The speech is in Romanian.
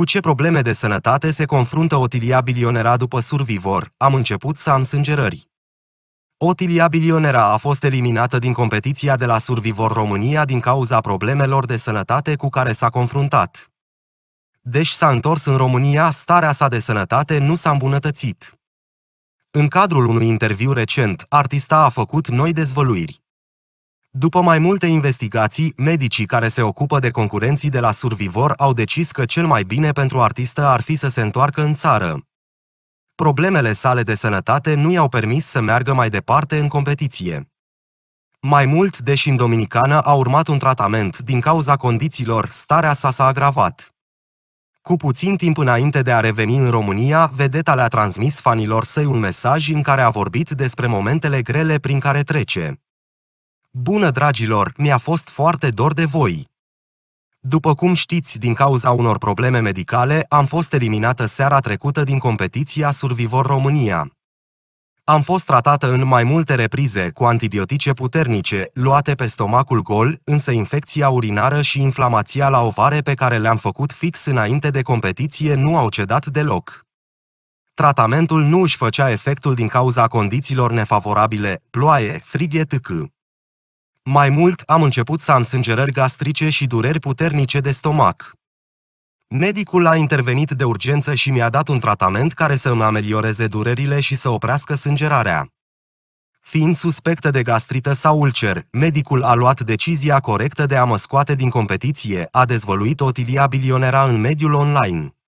Cu ce probleme de sănătate se confruntă Otilia Bilionera după Survivor? Am început să am sângerări. Otilia Bilionera a fost eliminată din competiția de la Survivor România din cauza problemelor de sănătate cu care s-a confruntat. Deși s-a întors în România, starea sa de sănătate nu s-a îmbunătățit. În cadrul unui interviu recent, artista a făcut noi dezvăluiri. După mai multe investigații, medicii care se ocupă de concurenții de la Survivor au decis că cel mai bine pentru artistă ar fi să se întoarcă în țară. Problemele sale de sănătate nu i-au permis să meargă mai departe în competiție. Mai mult, deși în Dominicană a urmat un tratament din cauza condițiilor, starea sa s-a agravat. Cu puțin timp înainte de a reveni în România, vedeta le-a transmis fanilor săi un mesaj în care a vorbit despre momentele grele prin care trece. Bună, dragilor, mi-a fost foarte dor de voi. După cum știți, din cauza unor probleme medicale, am fost eliminată seara trecută din competiția Survivor România. Am fost tratată în mai multe reprize cu antibiotice puternice, luate pe stomacul gol, însă infecția urinară și inflamația la ovare pe care le-am făcut fix înainte de competiție nu au cedat deloc. Tratamentul nu își făcea efectul din cauza condițiilor nefavorabile, ploaie, frig etc. Mai mult, am început să am sângerări gastrice și dureri puternice de stomac. Medicul a intervenit de urgență și mi-a dat un tratament care să îmi amelioreze durerile și să oprească sângerarea. Fiind suspectă de gastrită sau ulcer, medicul a luat decizia corectă de a mă scoate din competiție, a dezvăluit Otilia Bilionera în mediul online.